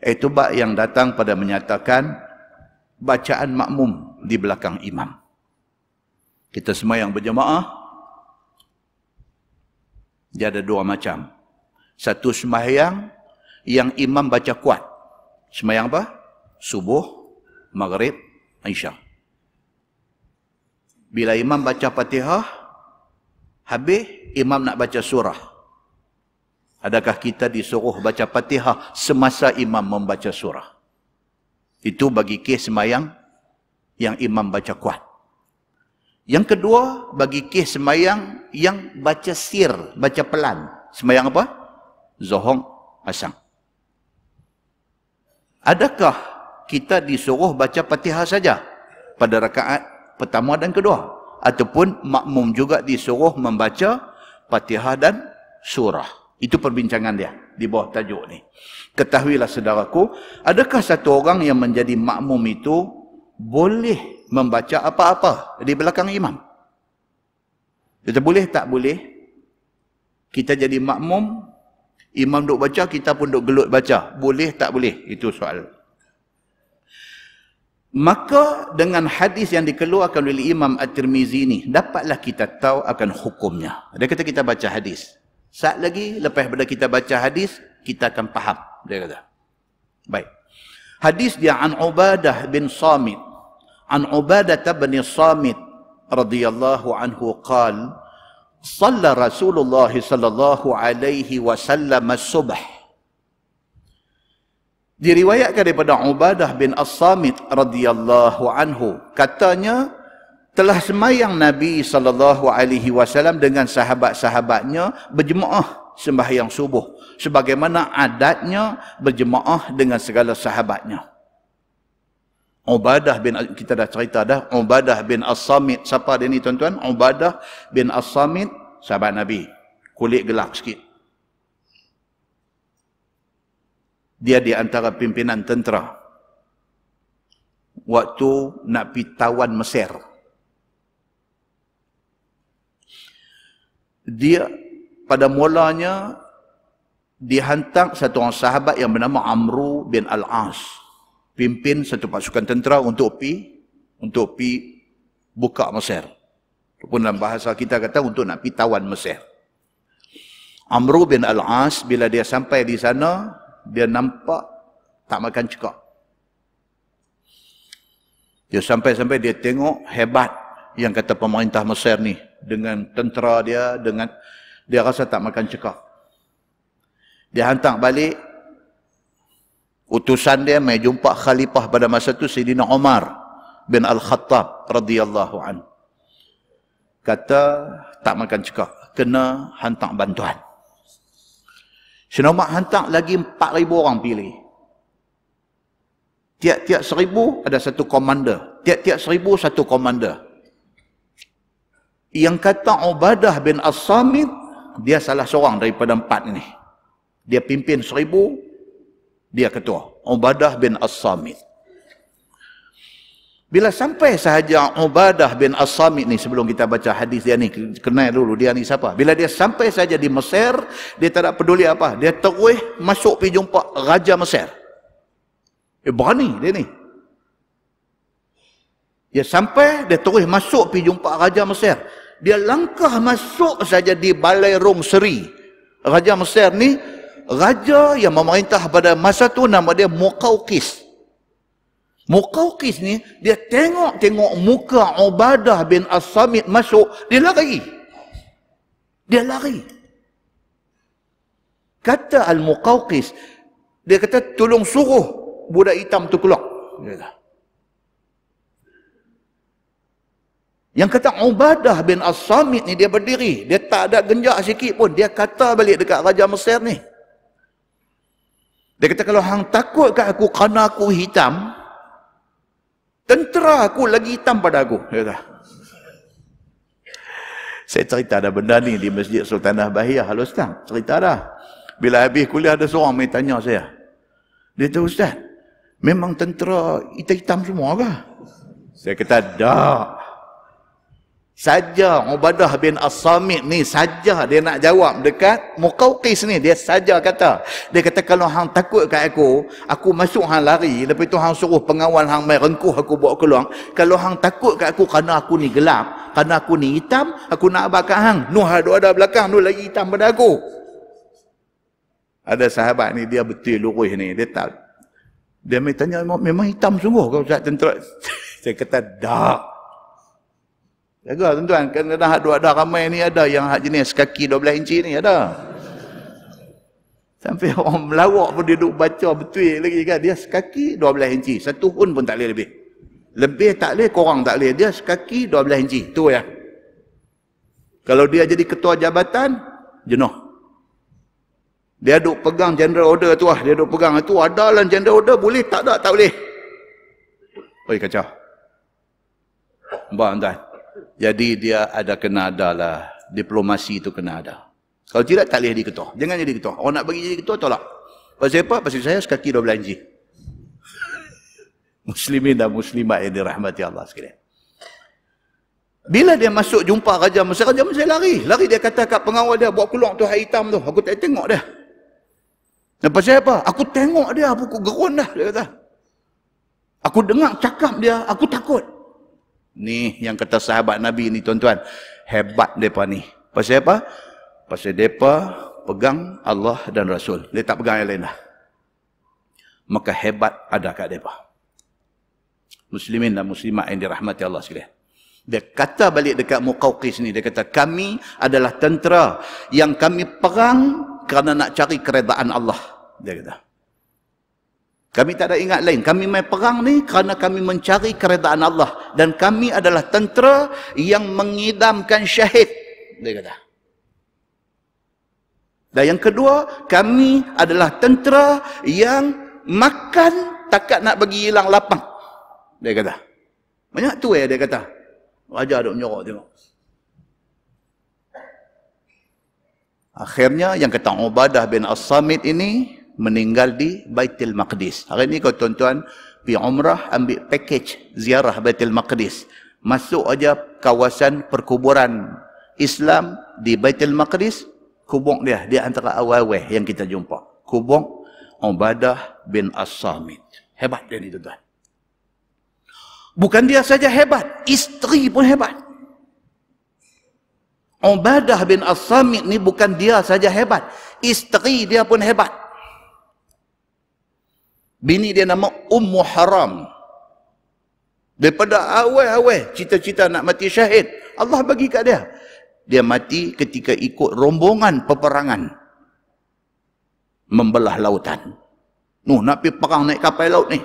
Itu bab yang datang pada menyatakan bacaan makmum di belakang imam. Kita semua yang berjemaah, dia ada dua macam. Satu semayang yang imam baca kuat. Semayang apa? Subuh, maghrib, isyak. Bila imam baca patihah, habis imam nak baca surah. Adakah kita disuruh baca patihah semasa imam membaca surah? Itu bagi kes semayang yang imam baca kuat. Yang kedua, bagi kes semayang yang baca sir, baca pelan. Semayang apa? Zohong asang. Adakah kita disuruh baca patihah saja pada rakaat pertama dan kedua? Ataupun makmum juga disuruh membaca patihah dan surah? Itu perbincangan dia di bawah tajuk ni. Ketahuilah saudaraku, adakah satu orang yang menjadi makmum itu boleh membaca apa-apa di belakang imam? Kita boleh tak boleh? Kita jadi makmum, imam duk baca, kita pun duk gelut baca. Boleh tak boleh? Itu soal. Maka dengan hadis yang dikeluarkan oleh Imam At-Tirmizi ini, dapatlah kita tahu akan hukumnya. Dia kata kita baca hadis. Saat lagi lepas benda kita baca hadis kita akan faham dia kata. Baik. Hadis dia an Ubadah bin Samit. An Ubadah bin Samit radhiyallahu anhu qal صلى Rasulullah sallallahu alaihi wasallam عليه وسلم diriwayatkan daripada Ubadah bin As-Samit radhiyallahu anhu katanya telah semayang Nabi sallallahu alaihi wasallam dengan sahabat-sahabatnya berjemaah sembahyang subuh sebagaimana adatnya berjemaah dengan segala sahabatnya. Ubadah bin kita dah cerita dah Ubadah bin As-Samit siapa dia ni tuan-tuan? Ubadah bin As-Samit sahabat Nabi. Kulit gelap sikit. Dia di antara pimpinan tentera. Waktu nak pergi tawan Mesir. dia pada mulanya dihantar satu orang sahabat yang bernama Amru bin Al-As pimpin satu pasukan tentera untuk pi untuk pi buka Mesir. Ataupun dalam bahasa kita kata untuk nak pi tawan Mesir. Amru bin Al-As bila dia sampai di sana dia nampak tak makan cekak. Dia sampai-sampai dia tengok hebat yang kata pemerintah Mesir ni dengan tentera dia dengan dia rasa tak makan cekak dia hantar balik utusan dia mai jumpa khalifah pada masa tu Sayyidina Umar bin Al-Khattab radhiyallahu an kata tak makan cekak kena hantar bantuan Sinomak hantar lagi 4,000 orang pilih. Tiap-tiap seribu ada satu komander. Tiap-tiap seribu satu komander yang kata Ubadah bin As-Samit dia salah seorang daripada empat ini dia pimpin seribu dia ketua Ubadah bin As-Samit bila sampai sahaja Ubadah bin As-Samit ni sebelum kita baca hadis dia ni kenal dulu dia ni siapa. Bila dia sampai sahaja di Mesir, dia tak ada peduli apa. Dia terus masuk pergi jumpa raja Mesir. Dia eh, berani dia ni. Dia sampai dia terus masuk pergi jumpa raja Mesir dia langkah masuk saja di Balai Rong Seri. Raja Mesir ni, raja yang memerintah pada masa tu nama dia Muqawqis. Muqawqis ni, dia tengok-tengok muka Ubadah bin as Samit masuk, dia lari. Dia lari. Kata Al-Muqawqis, dia kata, tolong suruh budak hitam tu keluar. Dia kata, Yang kata Ubadah bin As-Samit ni dia berdiri. Dia tak ada genjak sikit pun. Dia kata balik dekat Raja Mesir ni. Dia kata kalau hang takut kat aku kerana aku hitam, tentera aku lagi hitam pada aku. Dia kata. Saya cerita ada benda ni di Masjid Sultanah Bahiyah. Halo Ustaz, cerita dah. Bila habis kuliah ada seorang main tanya saya. Dia kata Ustaz, memang tentera hitam-hitam semua ke? Saya kata, dah saja Ubadah bin As-Samit ni saja dia nak jawab dekat Muqawqis ni dia saja kata dia kata kalau hang takut kat aku aku masuk hang lari lepas tu hang suruh pengawal hang mai rengkuh aku bawa keluar kalau hang takut kat aku kerana aku ni gelap kerana aku ni hitam aku nak bakar hang nu ada ada belakang Nuh lagi hitam pada aku ada sahabat ni dia betul lurus ni dia tak dia mai tanya memang hitam sungguh ke ustaz tentera saya kata dah. Jaga tuan-tuan, kan hak dua-dua ramai ni ada yang hak jenis kaki 12 inci ni ada. Sampai orang melawak pun dia duduk baca betul lagi kan. Dia sekaki 12 inci. Satu pun pun tak boleh lebih. Lebih tak boleh, korang tak boleh. Dia sekaki 12 inci. Tu ya. Kalau dia jadi ketua jabatan, jenuh. Dia duduk pegang general order tu lah. Dia duduk pegang itu Ada lah general order boleh? Tak ada, tak boleh. Oi kacau. Mbak, entah. Jadi dia ada kena ada lah. Diplomasi itu kena ada. Kalau tidak, tak boleh jadi ketua. Jangan jadi ketua. Orang nak bagi jadi ketua, tolak. Pasal apa? Pasal saya sekaki dua belanji. Muslimin dan muslimat yang dirahmati Allah sekalian. Bila dia masuk jumpa raja, masa raja mesti lari. Lari dia kata kat pengawal dia, buat keluar tu hari hitam tu. Aku tak tengok dia. Dan pasal apa? Aku tengok dia, aku gerun dah. Dia kata. Aku dengar cakap dia, aku takut. Ni yang kata sahabat Nabi ni tuan-tuan. Hebat mereka ni. Pasal apa? Pasal mereka pegang Allah dan Rasul. Dia tak pegang yang lain dah. Maka hebat ada kat mereka. Muslimin dan Muslimah yang dirahmati Allah sekalian. Dia kata balik dekat Muqawqis ni. Dia kata, kami adalah tentera yang kami perang kerana nak cari keredaan Allah. Dia kata. Kami tak ada ingat lain. Kami main perang ni kerana kami mencari keredaan Allah. Dan kami adalah tentera yang mengidamkan syahid. Dia kata. Dan yang kedua, kami adalah tentera yang makan takat nak bagi hilang lapang. Dia kata. Banyak tu eh, dia kata. Raja duk menyorok tengok. Akhirnya yang kata Ubadah bin As-Samit ini meninggal di Baitul Maqdis. Hari ini kau tuan-tuan pi umrah ambil package ziarah Baitul Maqdis. Masuk aja kawasan perkuburan Islam di Baitul Maqdis, kubur dia di antara awal-awal yang kita jumpa. Kubur Ubadah bin As-Samit. Hebat dia ni tuan-tuan. Bukan dia saja hebat, isteri pun hebat. Ubadah bin As-Samit ni bukan dia saja hebat, isteri dia pun hebat. Bini dia nama Ummu Haram. Daripada awal-awal cita-cita nak mati syahid, Allah bagi kat dia. Dia mati ketika ikut rombongan peperangan membelah lautan. Nuh nak pergi perang naik kapal laut ni.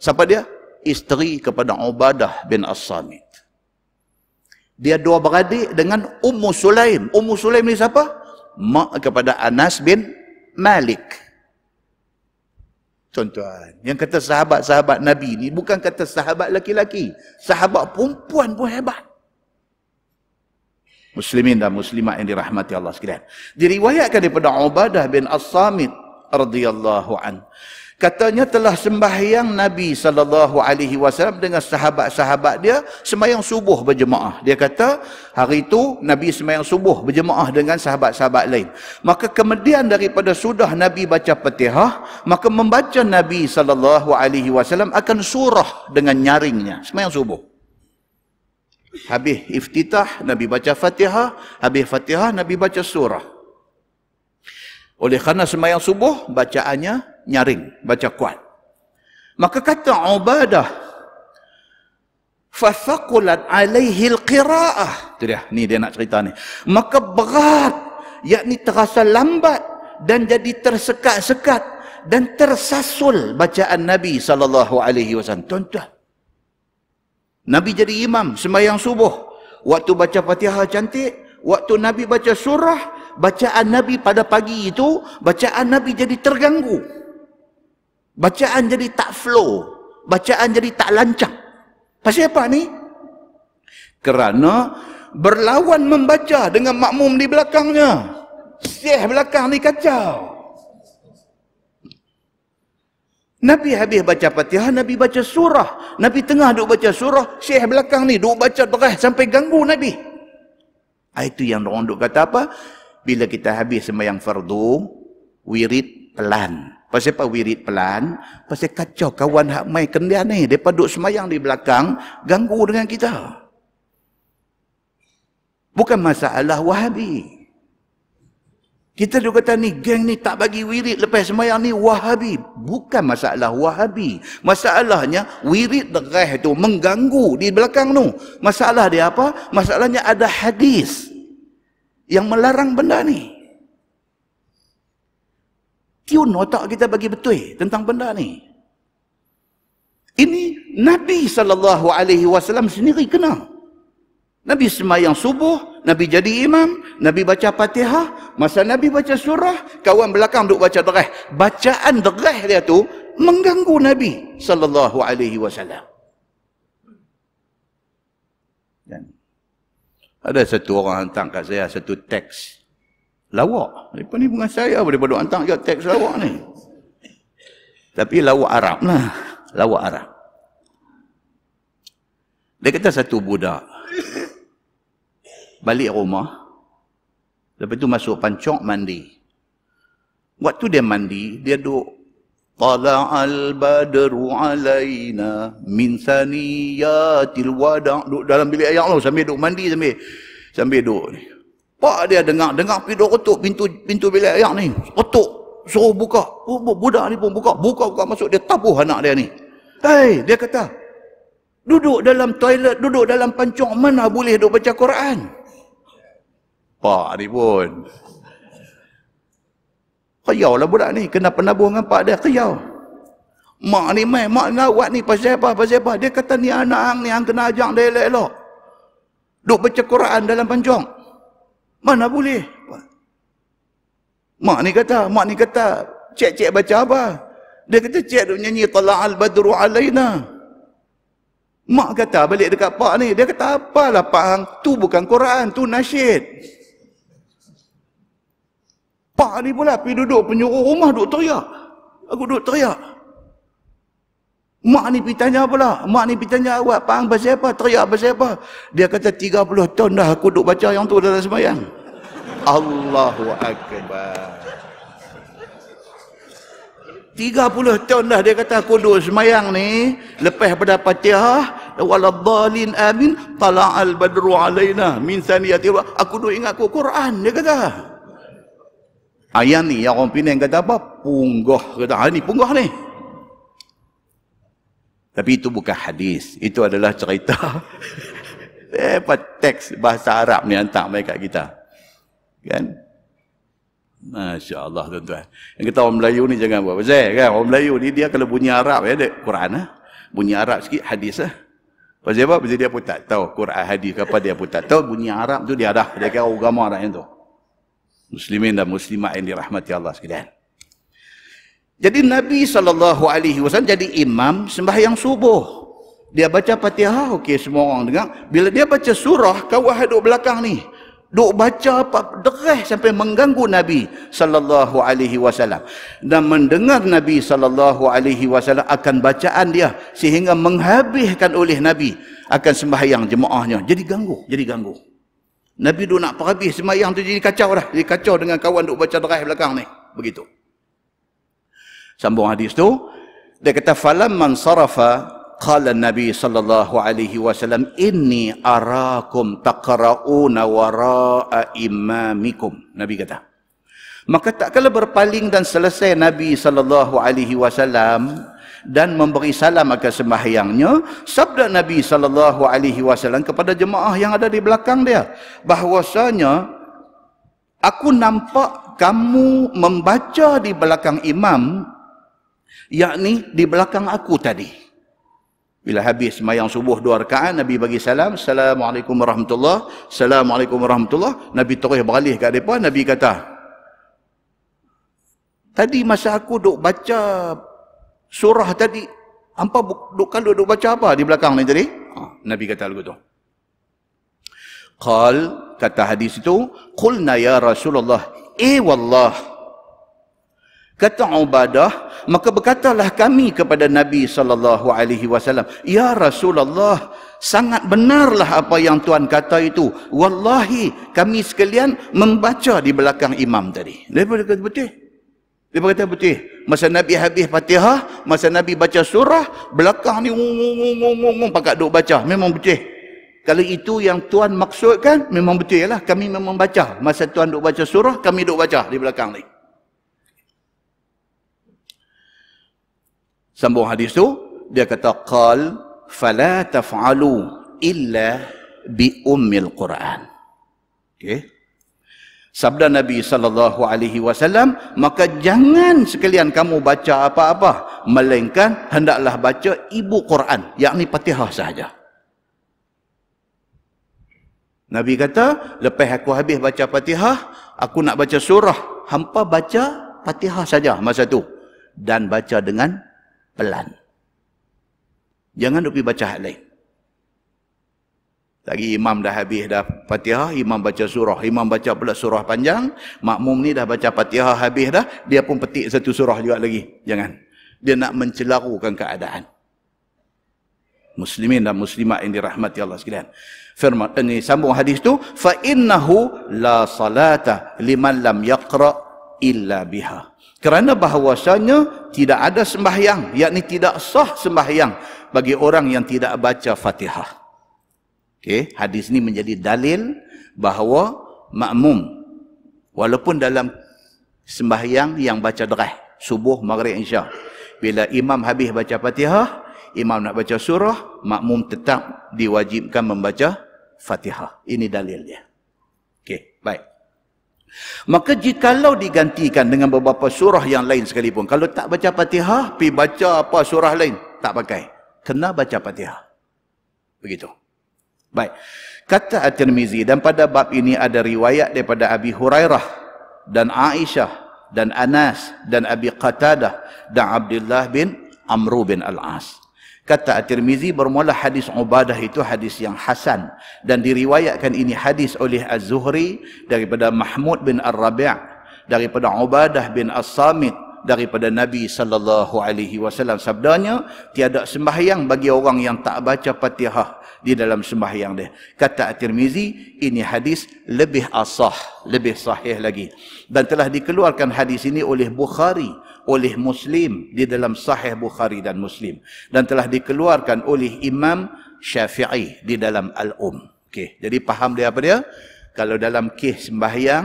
Siapa dia? Isteri kepada Ubadah bin As-Samit. Dia dua beradik dengan Ummu Sulaim. Ummu Sulaim ni siapa? Mak kepada Anas bin Malik. Tuan-tuan, yang kata sahabat-sahabat Nabi ni bukan kata sahabat laki-laki. Sahabat perempuan pun hebat. Muslimin dan muslimat yang dirahmati Allah sekalian. Diriwayatkan daripada Ubadah bin As-Samit radhiyallahu anhu. Katanya telah sembahyang Nabi saw dengan sahabat-sahabat dia sembahyang subuh berjemaah. Dia kata hari itu Nabi sembahyang subuh berjemaah dengan sahabat-sahabat lain. Maka kemudian daripada sudah Nabi baca Fatihah, maka membaca Nabi saw akan surah dengan nyaringnya sembahyang subuh. Habis iftitah Nabi baca Fatihah, habis Fatihah Nabi baca surah. Oleh kerana sembahyang subuh bacaannya nyaring, baca kuat. Maka kata Ubadah, fathakulat alaihi al-qira'ah. Itu dia, ni dia nak cerita ni. Maka berat, yakni terasa lambat dan jadi tersekat-sekat dan tersasul bacaan Nabi SAW. Tuan-tuan, Nabi jadi imam sembahyang subuh. Waktu baca fatihah cantik, waktu Nabi baca surah, bacaan Nabi pada pagi itu, bacaan Nabi jadi terganggu. Bacaan jadi tak flow. Bacaan jadi tak lancar. Pasal apa ni? Kerana berlawan membaca dengan makmum di belakangnya. Syekh belakang ni kacau. Nabi habis baca fatihah, Nabi baca surah. Nabi tengah duk baca surah, Syekh belakang ni duk baca terah sampai ganggu Nabi. Ah, itu yang orang duk kata apa? Bila kita habis sembahyang fardu, wirid pelan. Pasal apa wirid pelan? Pasal kacau kawan hak mai kendian ni. Mereka duduk semayang di belakang, ganggu dengan kita. Bukan masalah wahabi. Kita juga kata ni, geng ni tak bagi wirid lepas semayang ni, wahabi. Bukan masalah wahabi. Masalahnya, wirid derah tu mengganggu di belakang tu. Masalah dia apa? Masalahnya ada hadis yang melarang benda ni tune otak kita bagi betul tentang benda ni. Ini Nabi saw alaihi wasallam sendiri kena. Nabi semayang subuh, Nabi jadi imam, Nabi baca patihah. masa Nabi baca surah, kawan belakang duk baca derah. Bacaan derah dia tu mengganggu Nabi saw. Dan ada satu orang hantar kat saya satu teks lawak. lepas ni bukan saya pun. Mereka hantar je teks lawak ni. Tapi lawak Arab lah. Lawak Arab. Dia kata satu budak. Balik rumah. Lepas tu masuk pancok mandi. Waktu dia mandi, dia duduk al badru alaina min saniyatil wada' duk dalam bilik air tu sambil duk mandi sambil sambil duk Pak dia dengar, dengar pintu ketuk pintu pintu bilik ayah ni. Ketuk, suruh buka. Oh, budak ni pun buka. Buka, buka masuk. Dia tabuh anak dia ni. Hei, dia kata, duduk dalam toilet, duduk dalam pancung mana boleh duduk baca Quran? Pak ni pun. Kayau lah budak ni. Kena penabung dengan pak dia, kayau. Mak ni main, mak ngawat ni pasal apa, pasal apa. Dia kata ni anak hang ni, hang kena ajak dia elok-elok. Duduk baca Quran dalam pancung. Mana boleh? Mak ni kata, mak ni kata, cek-cek baca apa? Dia kata, cek duk nyanyi tala'al badru alaina. Mak kata, balik dekat pak ni, dia kata, apalah pak hang, tu bukan Quran, tu nasyid. Pak ni pula pergi duduk penyuruh rumah, duduk teriak. Aku duduk teriak. Mak ni pergi tanya pula. Mak ni pergi tanya awak, pang pasal apa? Teriak pasal apa? Dia kata, 30 tahun dah aku duduk baca yang tu dalam semayang. Allahu Akbar. 30 tahun dah dia kata aku duduk semayang ni lepas pada patiah waladhalin amin tala'al badru alaina min saniyati aku duduk ingat aku Quran dia kata ayat ni yang orang Penang kata apa punggah kata ha, punggah ni tapi itu bukan hadis. Itu adalah cerita. Eh, apa teks bahasa Arab ni hantar mereka kita. Kan? Masya Allah tuan-tuan. Yang kata orang Melayu ni jangan buat. Pasal kan? Orang Melayu ni dia kalau bunyi Arab ya. Dia, Quran lah. Ha? Bunyi Arab sikit hadis lah. Ha? Pasal apa? Pasal dia pun tak tahu. Quran hadis ke apa dia pun tak tahu. Bunyi Arab tu dia dah. Dia kira agama orang yang tu. Muslimin dan muslimat yang dirahmati Allah sekalian. Jadi Nabi saw jadi imam sembahyang subuh. Dia baca Fatihah, ah, okey semua orang dengar. Bila dia baca surah, kawah duduk belakang ni. Duk baca apa deres sampai mengganggu Nabi saw Dan mendengar Nabi saw akan bacaan dia sehingga menghabiskan oleh Nabi akan sembahyang jemaahnya. Jadi ganggu, jadi ganggu. Nabi duk nak perhabis sembahyang tu jadi kacau dah. Jadi kacau dengan kawan duk baca deres belakang ni. Begitu sambung hadis tu dia kata falam man sarafa qala nabi sallallahu alaihi wasallam inni arakum taqrauna waraa imamikum nabi kata maka tak kala berpaling dan selesai nabi sallallahu alaihi wasallam dan memberi salam akan sembahyangnya sabda nabi sallallahu alaihi wasallam kepada jemaah yang ada di belakang dia bahwasanya aku nampak kamu membaca di belakang imam yakni di belakang aku tadi. Bila habis sembahyang subuh dua rakaat Nabi bagi salam, Assalamualaikum warahmatullahi wabarakatuh. Assalamualaikum warahmatullahi wabarakatuh. Nabi terus beralih kat depa, Nabi kata, "Tadi masa aku duk baca surah tadi, apa duk kalau duk baca apa di belakang ni tadi?" Ha, Nabi kata lagu tu. Qal kata hadis itu, "Qulna ya Rasulullah, eh wallah" kata Ubadah maka berkatalah kami kepada Nabi sallallahu alaihi wasallam ya Rasulullah sangat benarlah apa yang Tuhan kata itu wallahi kami sekalian membaca di belakang imam tadi dia pun betul dia kata betul masa Nabi habis Fatihah masa Nabi baca surah belakang ni pakak duk baca memang betul kalau itu yang Tuhan maksudkan memang betul lah kami memang baca masa tuan duk baca surah kami duk baca di belakang ni sambung hadis tu dia kata qal fala taf'alu illa bi ummil quran okey sabda nabi sallallahu alaihi wasallam maka jangan sekalian kamu baca apa-apa melainkan hendaklah baca ibu quran yakni fatihah sahaja Nabi kata, lepas aku habis baca Fatihah, aku nak baca surah. Hampa baca Fatihah saja masa tu dan baca dengan pelan. Jangan pergi baca hal lain. Tadi imam dah habis dah fatihah, imam baca surah. Imam baca pula surah panjang, makmum ni dah baca fatihah habis dah, dia pun petik satu surah juga lagi. Jangan. Dia nak mencelarukan keadaan. Muslimin dan muslimat yang dirahmati Allah sekalian. Firman ini eh, sambung hadis tu, fa innahu la salata liman lam yaqra illa biha kerana bahawasanya tidak ada sembahyang yakni tidak sah sembahyang bagi orang yang tidak baca Fatihah. Okey, hadis ini menjadi dalil bahawa makmum walaupun dalam sembahyang yang baca derah subuh, maghrib, insya bila imam habis baca Fatihah, imam nak baca surah, makmum tetap diwajibkan membaca Fatihah. Ini dalilnya. Okey, baik. Maka jikalau digantikan dengan beberapa surah yang lain sekalipun. Kalau tak baca fatihah, pi baca apa surah lain. Tak pakai. Kena baca fatihah. Begitu. Baik. Kata At-Tirmizi dan pada bab ini ada riwayat daripada Abi Hurairah dan Aisyah dan Anas dan Abi Qatadah dan Abdullah bin Amr bin Al-As. Kata At-Tirmizi bermula hadis Ubadah itu hadis yang hasan dan diriwayatkan ini hadis oleh Az-Zuhri daripada Mahmud bin Ar-Rabi' daripada Ubadah bin As-Samit daripada Nabi sallallahu alaihi wasallam sabdanya tiada sembahyang bagi orang yang tak baca Fatihah di dalam sembahyang dia. Kata At-Tirmizi, ini hadis lebih asah, lebih sahih lagi. Dan telah dikeluarkan hadis ini oleh Bukhari oleh Muslim di dalam Sahih Bukhari dan Muslim dan telah dikeluarkan oleh Imam Syafi'i di dalam Al-Um. Okay, jadi paham dia apa dia? Kalau dalam kisah sembahyang,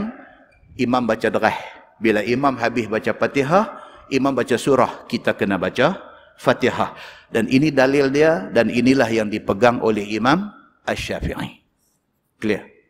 Imam baca derah. Bila Imam habis baca fatihah, Imam baca surah, kita kena baca fatihah. Dan ini dalil dia dan inilah yang dipegang oleh Imam Al-Syafi'i. Clear?